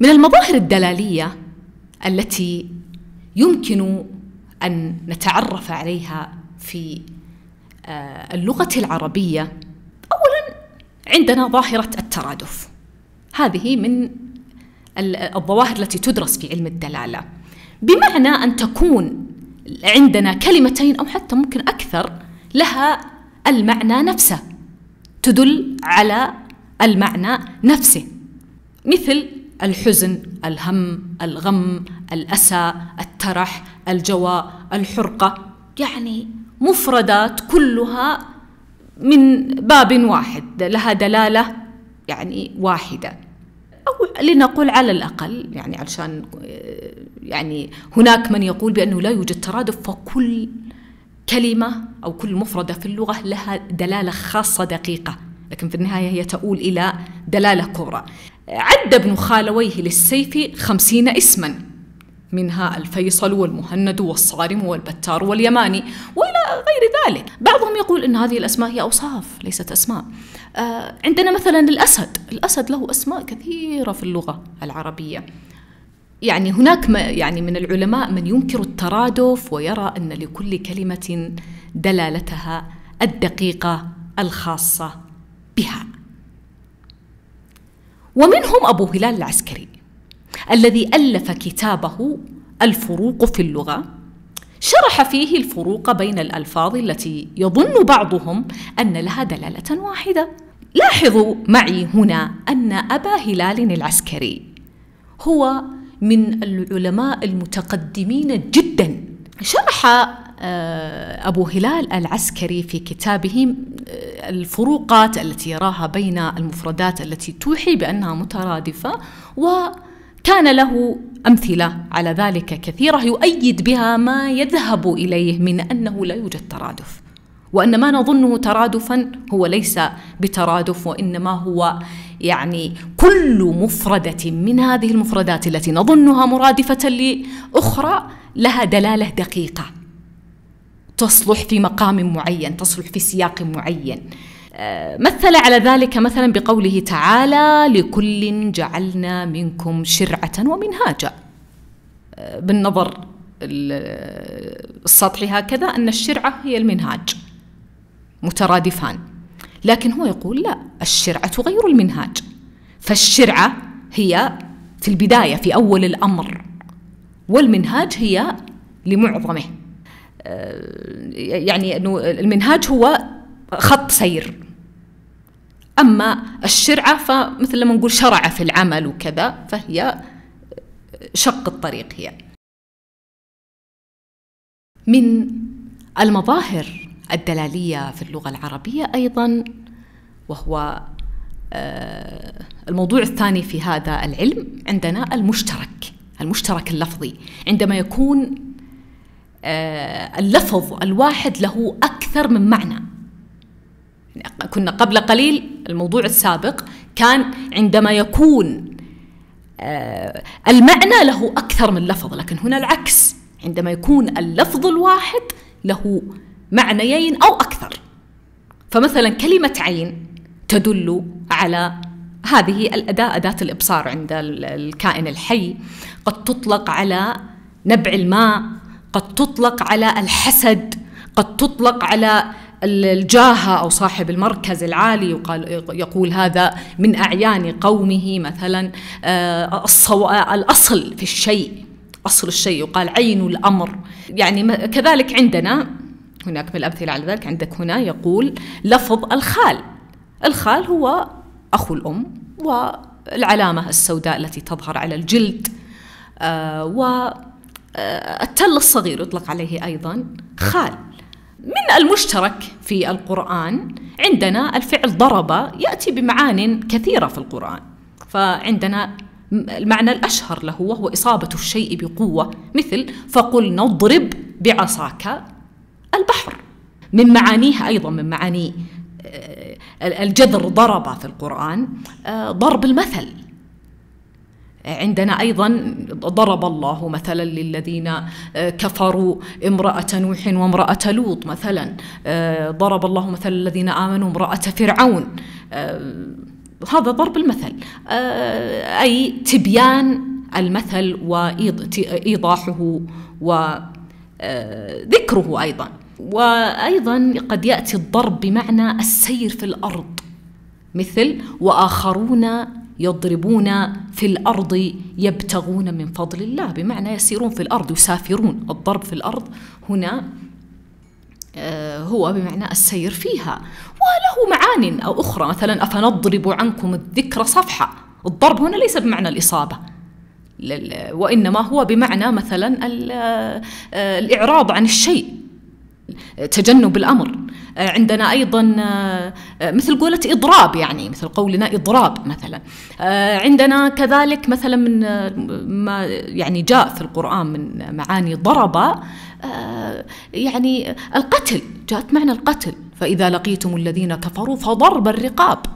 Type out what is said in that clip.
من المظاهر الدلاليه التي يمكن ان نتعرف عليها في آه، اللغه العربيه اولا عندنا ظاهره الترادف هذه من الظواهر التي تدرس في علم الدلاله بمعنى ان تكون عندنا كلمتين او حتى ممكن اكثر لها المعنى نفسه تدل على المعنى نفسه مثل الحزن الهم الغم الاسى الترح الجواء الحرقه يعني مفردات كلها من باب واحد لها دلاله يعني واحده او لنقول على الاقل يعني علشان يعني هناك من يقول بانه لا يوجد ترادف فكل كلمه او كل مفرده في اللغه لها دلاله خاصه دقيقه لكن في النهايه هي تؤول الى دلاله كبرى عد ابن خالويه للسيف خمسين اسما منها الفيصل والمهند والصارم والبتار واليماني وإلى غير ذلك بعضهم يقول أن هذه الأسماء هي أوصاف ليست أسماء آه عندنا مثلا الأسد الأسد له أسماء كثيرة في اللغة العربية يعني هناك ما يعني من العلماء من ينكر الترادف ويرى أن لكل كلمة دلالتها الدقيقة الخاصة ومنهم أبو هلال العسكري الذي ألف كتابه الفروق في اللغة شرح فيه الفروق بين الألفاظ التي يظن بعضهم أن لها دلالة واحدة لاحظوا معي هنا أن أبا هلال العسكري هو من العلماء المتقدمين جدا شرح آه، أبو هلال العسكري في كتابه الفروقات التي يراها بين المفردات التي توحي بأنها مترادفة وكان له أمثلة على ذلك كثيرة يؤيد بها ما يذهب إليه من أنه لا يوجد ترادف وأن ما نظنه ترادفا هو ليس بترادف وإنما هو يعني كل مفردة من هذه المفردات التي نظنها مرادفة لأخرى لها دلالة دقيقة تصلح في مقام معين تصلح في سياق معين آه، مثل على ذلك مثلا بقوله تعالى لكل جعلنا منكم شرعه ومنهاجا آه، بالنظر السطحي هكذا ان الشرعه هي المنهاج مترادفان لكن هو يقول لا الشرعه غير المنهاج فالشرعه هي في البدايه في اول الامر والمنهاج هي لمعظمه آه، يعني انه المنهاج هو خط سير اما الشرعه فمثل ما نقول شرعه في العمل وكذا فهي شق الطريق هي من المظاهر الدلاليه في اللغه العربيه ايضا وهو آه، الموضوع الثاني في هذا العلم عندنا المشترك المشترك اللفظي عندما يكون آه، اللفظ الواحد له أكثر من معنى كنا قبل قليل الموضوع السابق كان عندما يكون آه، المعنى له أكثر من لفظ لكن هنا العكس عندما يكون اللفظ الواحد له معنيين أو أكثر فمثلا كلمة عين تدل على هذه الأداة أداة الإبصار عند الكائن الحي قد تطلق على نبع الماء قد تطلق على الحسد قد تطلق على الجاهة أو صاحب المركز العالي يقال يقول هذا من أعيان قومه مثلا آه، الأصل في الشيء أصل الشيء يقال عين الأمر يعني كذلك عندنا هناك من الأمثلة على ذلك عندك هنا يقول لفظ الخال الخال هو أخو الأم والعلامة السوداء التي تظهر على الجلد آه آه، التل الصغير يطلق عليه أيضا خال من المشترك في القرآن عندنا الفعل ضرب يأتي بمعان كثيرة في القرآن فعندنا المعنى الأشهر له وهو إصابة الشيء بقوة مثل فقل نضرب بعصاك البحر من معانيه أيضا من معاني آه، الجذر ضرب في القرآن آه، ضرب المثل عندنا أيضا ضرب الله مثلا للذين آه، كفروا امرأة نوح وامرأة لوط مثلا آه، ضرب الله مثلا الذين آمنوا امرأة فرعون آه، هذا ضرب المثل أي تبيان المثل وإيضاحه وذكره أيضا وأيضا قد يأتي الضرب بمعنى السير في الأرض مثل وآخرون يضربون في الارض يبتغون من فضل الله بمعنى يسيرون في الارض يسافرون الضرب في الارض هنا آه، هو بمعنى السير فيها وله معان أو أخرى مثلا أفنضرب عنكم الذكر صفحة الضرب هنا ليس بمعنى الإصابة وإنما هو بمعنى مثلا آه، الإعراض عن الشيء تجنب الأمر آه، عندنا أيضا آه، مثل قولة إضراب يعني مثل قولنا إضراب مثلا آه، عندنا كذلك مثلا من ما يعني جاء في القرآن من معاني ضرب يعني القتل جاءت معنى القتل فإذا لقيتم الذين كفروا فضرب الرقاب